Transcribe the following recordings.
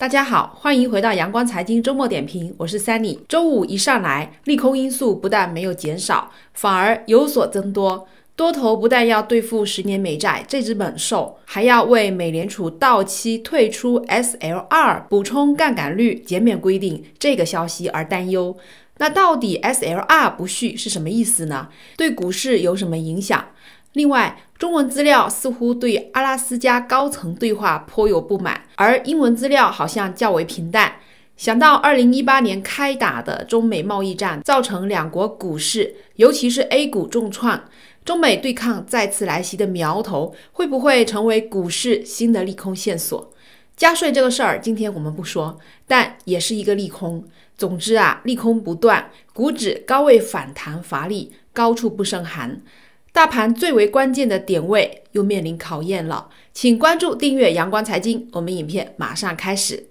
大家好，欢迎回到阳光财经周末点评，我是 Sunny。周五一上来，利空因素不但没有减少，反而有所增多。多头不但要对付十年美债这只猛兽，还要为美联储到期退出 SLR 补充杠杆率减免规定这个消息而担忧。那到底 SLR 不续是什么意思呢？对股市有什么影响？另外，中文资料似乎对阿拉斯加高层对话颇有不满，而英文资料好像较为平淡。想到2018年开打的中美贸易战，造成两国股市，尤其是 A 股重创，中美对抗再次来袭的苗头，会不会成为股市新的利空线索？加税这个事儿，今天我们不说，但也是一个利空。总之啊，利空不断，股指高位反弹乏力，高处不胜寒。大盘最为关键的点位又面临考验了，请关注订阅阳光财经，我们影片马上开始。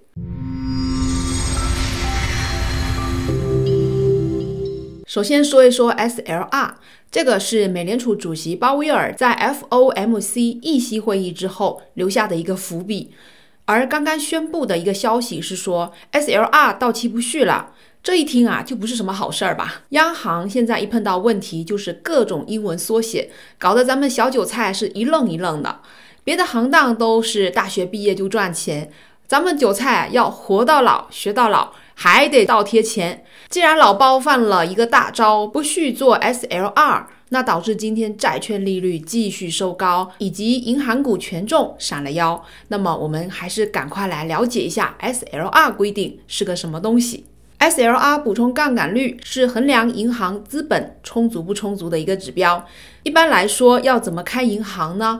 首先说一说 SLR，这个是美联储主席鲍威尔在 FOMC 议息会议之后留下的一个伏笔，而刚刚宣布的一个消息是说 SLR 到期不续了。这一听啊，就不是什么好事儿吧？央行现在一碰到问题就是各种英文缩写，搞得咱们小韭菜是一愣一愣的。别的行当都是大学毕业就赚钱，咱们韭菜要活到老学到老，还得倒贴钱。既然老包犯了一个大招，不续做 SLR，那导致今天债券利率继续收高，以及银行股权重闪了腰。那么我们还是赶快来了解一下 SLR 规定是个什么东西。S L R 补充杠杆率是衡量银行资本充足不充足的一个指标。一般来说，要怎么开银行呢？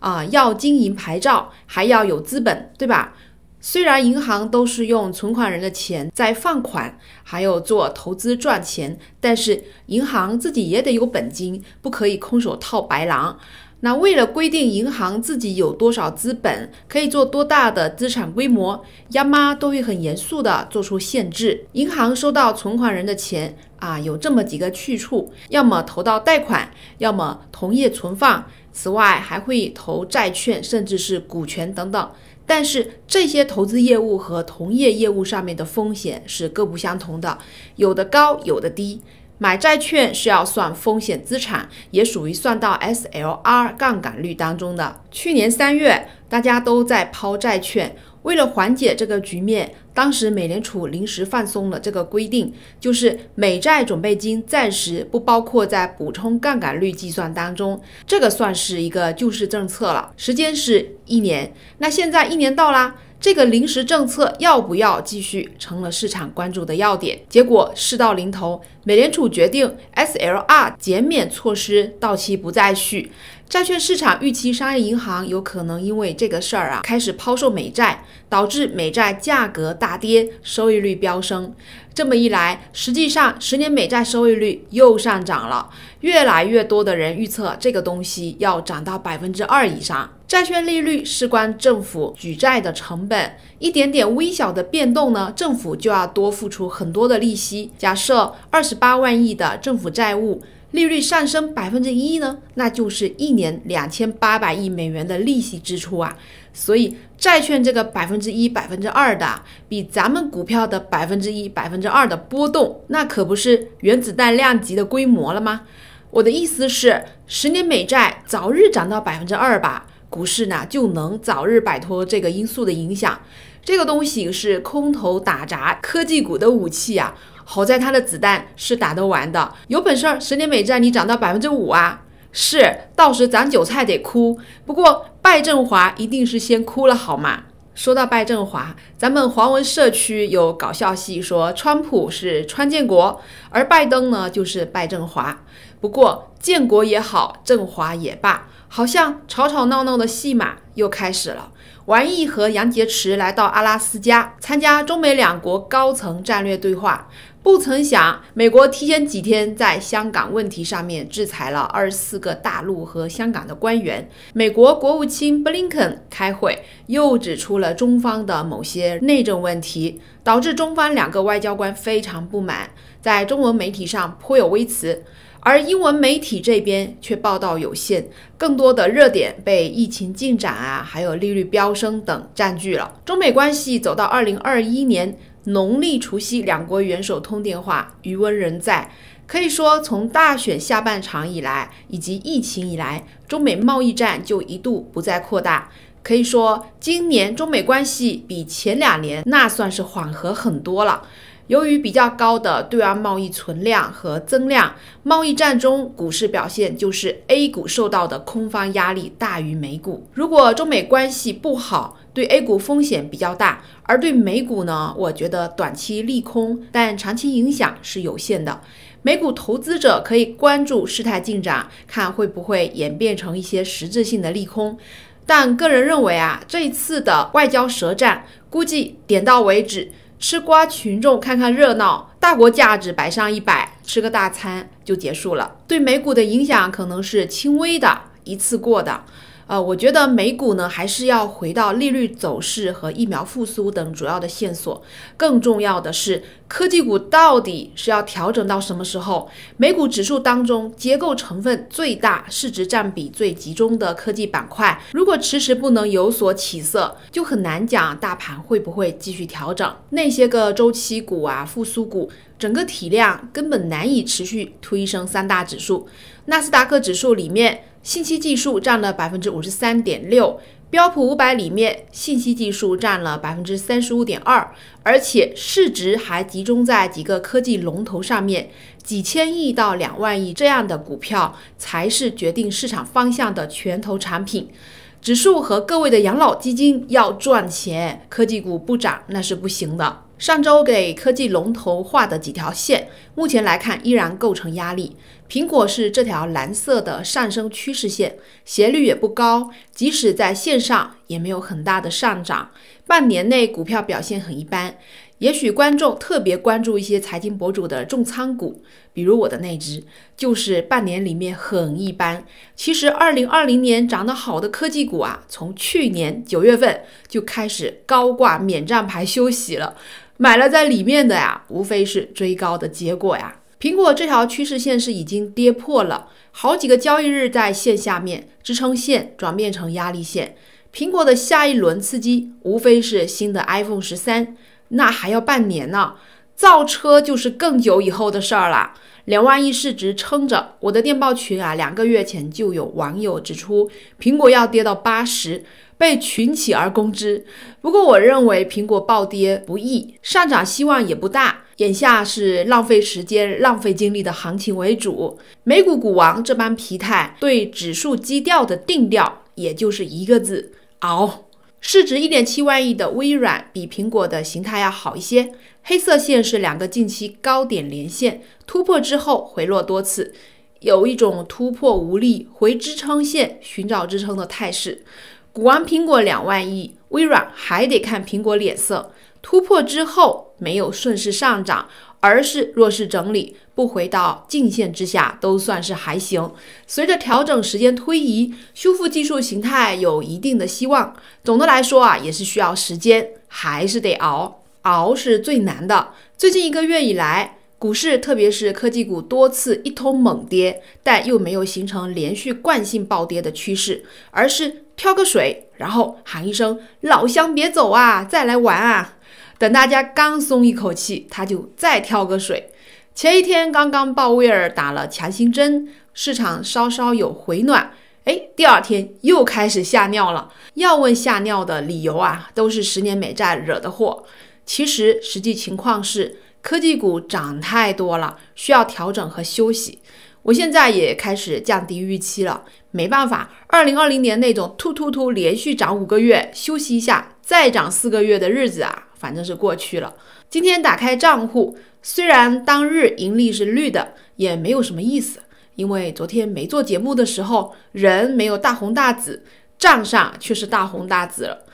啊，要经营牌照，还要有资本，对吧？虽然银行都是用存款人的钱在放款，还有做投资赚钱，但是银行自己也得有本金，不可以空手套白狼。那为了规定银行自己有多少资本，可以做多大的资产规模，央妈都会很严肃地做出限制。银行收到存款人的钱啊，有这么几个去处：要么投到贷款，要么同业存放。此外，还会投债券，甚至是股权等等。但是这些投资业务和同业业务上面的风险是各不相同的，有的高，有的低。买债券是要算风险资产，也属于算到 SLR 杠杆率当中的。去年三月，大家都在抛债券，为了缓解这个局面，当时美联储临时放松了这个规定，就是美债准备金暂时不包括在补充杠杆率计算当中，这个算是一个救市政策了，时间是一年。那现在一年到啦。这个临时政策要不要继续，成了市场关注的要点。结果事到临头，美联储决定 S L R 减免措施到期不再续。债券市场预期，商业银行有可能因为这个事儿啊，开始抛售美债，导致美债价格大跌，收益率飙升。这么一来，实际上十年美债收益率又上涨了。越来越多的人预测，这个东西要涨到百分之二以上。债券利率事关政府举债的成本，一点点微小的变动呢，政府就要多付出很多的利息。假设二十八万亿的政府债务。利率上升百分之一呢，那就是一年两千八百亿美元的利息支出啊！所以债券这个百分之一、百分之二的，比咱们股票的百分之一、百分之二的波动，那可不是原子弹量级的规模了吗？我的意思是，十年美债早日涨到百分之二吧，股市呢就能早日摆脱这个因素的影响。这个东西是空头打砸科技股的武器啊，好在他的子弹是打得完的，有本事十年美债你涨到百分之五啊！是，到时长韭菜得哭。不过，拜振华一定是先哭了，好吗？说到拜振华，咱们黄文社区有搞笑戏，说川普是川建国，而拜登呢就是拜振华。不过，建国也好，振华也罢，好像吵吵闹闹的戏码又开始了。王毅和杨洁篪来到阿拉斯加参加中美两国高层战略对话。不曾想，美国提前几天在香港问题上面制裁了二十四个大陆和香港的官员。美国国务卿布林肯开会又指出了中方的某些内政问题，导致中方两个外交官非常不满，在中文媒体上颇有微词，而英文媒体这边却报道有限，更多的热点被疫情进展啊，还有利率飙升等占据了。中美关系走到二零二一年。农历除夕，两国元首通电话，余温仍在。可以说，从大选下半场以来，以及疫情以来，中美贸易战就一度不再扩大。可以说，今年中美关系比前两年那算是缓和很多了。由于比较高的对岸贸易存量和增量，贸易战中股市表现就是 A 股受到的空方压力大于美股。如果中美关系不好，对 A 股风险比较大，而对美股呢，我觉得短期利空，但长期影响是有限的。美股投资者可以关注事态进展，看会不会演变成一些实质性的利空。但个人认为啊，这次的外交舌战估计点到为止，吃瓜群众看看热闹，大国价值摆上一摆，吃个大餐就结束了。对美股的影响可能是轻微的，一次过的。呃，我觉得美股呢还是要回到利率走势和疫苗复苏等主要的线索。更重要的是，科技股到底是要调整到什么时候？美股指数当中结构成分最大、市值占比最集中的科技板块，如果迟迟不能有所起色，就很难讲大盘会不会继续调整。那些个周期股啊、复苏股，整个体量根本难以持续推升三大指数。纳斯达克指数里面。信息技术占了百分之五十三点六，标普五百里面信息技术占了百分之三十五点二，而且市值还集中在几个科技龙头上面，几千亿到两万亿这样的股票才是决定市场方向的拳头产品。指数和各位的养老基金要赚钱，科技股不涨那是不行的。上周给科技龙头画的几条线，目前来看依然构成压力。苹果是这条蓝色的上升趋势线，斜率也不高，即使在线上也没有很大的上涨。半年内股票表现很一般，也许观众特别关注一些财经博主的重仓股，比如我的那只，就是半年里面很一般。其实，2020年涨得好的科技股啊，从去年九月份就开始高挂免战牌休息了。买了在里面的呀，无非是追高的结果呀。苹果这条趋势线是已经跌破了好几个交易日，在线下面支撑线转变成压力线。苹果的下一轮刺激无非是新的 iPhone 十三，那还要半年呢。造车就是更久以后的事儿了，两万亿市值撑着。我的电报群啊，两个月前就有网友指出，苹果要跌到八十，被群起而攻之。不过我认为苹果暴跌不易，上涨希望也不大。眼下是浪费时间、浪费精力的行情为主。美股股王这般疲态，对指数基调的定调，也就是一个字：熬。市值一点七万亿的微软，比苹果的形态要好一些。黑色线是两个近期高点连线突破之后回落多次，有一种突破无力回支撑线寻找支撑的态势。股王苹果两万亿，微软还得看苹果脸色。突破之后没有顺势上涨，而是弱势整理，不回到颈线之下都算是还行。随着调整时间推移，修复技术形态有一定的希望。总的来说啊，也是需要时间，还是得熬。熬是最难的。最近一个月以来，股市特别是科技股多次一通猛跌，但又没有形成连续惯性暴跌的趋势，而是挑个水，然后喊一声“老乡别走啊，再来玩啊”，等大家刚松一口气，他就再挑个水。前一天刚刚鲍威尔打了强心针，市场稍稍有回暖，哎，第二天又开始吓尿了。要问吓尿的理由啊，都是十年美债惹的祸。其实实际情况是，科技股涨太多了，需要调整和休息。我现在也开始降低预期了，没办法，二零二零年那种突突突连续涨五个月，休息一下再涨四个月的日子啊，反正是过去了。今天打开账户，虽然当日盈利是绿的，也没有什么意思，因为昨天没做节目的时候，人没有大红大紫，账上却是大红大紫了。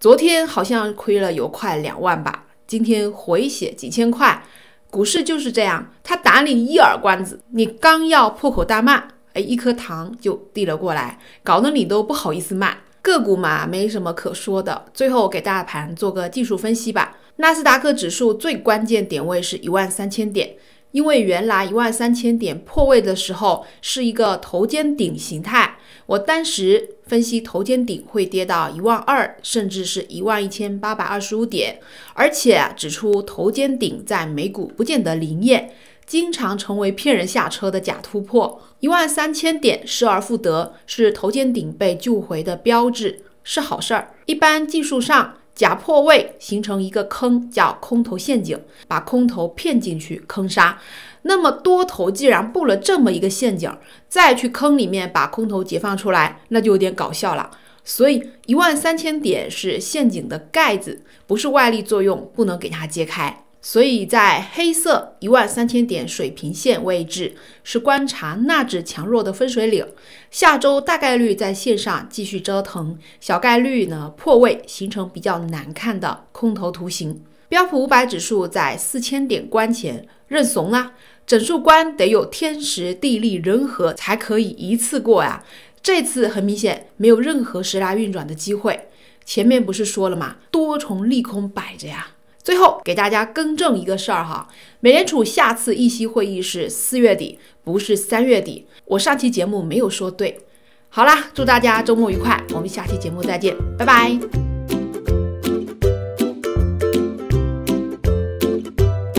昨天好像亏了有快两万吧，今天回血几千块，股市就是这样，他打你一耳光子，你刚要破口大骂，哎，一颗糖就递了过来，搞得你都不好意思骂。个股嘛，没什么可说的，最后给大盘做个技术分析吧。纳斯达克指数最关键点位是一万三千点。因为原来一万三千点破位的时候是一个头肩顶形态，我当时分析头肩顶会跌到一万二，甚至是一万一千八百二十五点，而且指出头肩顶在美股不见得灵验，经常成为骗人下车的假突破。一万三千点失而复得是头肩顶被救回的标志，是好事儿。一般技术上。假破位形成一个坑，叫空头陷阱，把空头骗进去坑杀。那么多头既然布了这么一个陷阱，再去坑里面把空头解放出来，那就有点搞笑了。所以一万三千点是陷阱的盖子，不是外力作用，不能给它揭开。所以在黑色一万三千点水平线位置是观察纳指强弱的分水岭，下周大概率在线上继续折腾，小概率呢破位形成比较难看的空头图形。标普五百指数在四千点关前认怂了，整数关得有天时地利人和才可以一次过呀，这次很明显没有任何时来运转的机会。前面不是说了吗？多重利空摆着呀。最后给大家更正一个事儿哈，美联储下次议息会议是四月底，不是三月底。我上期节目没有说对。好啦，祝大家周末愉快，我们下期节目再见，拜拜。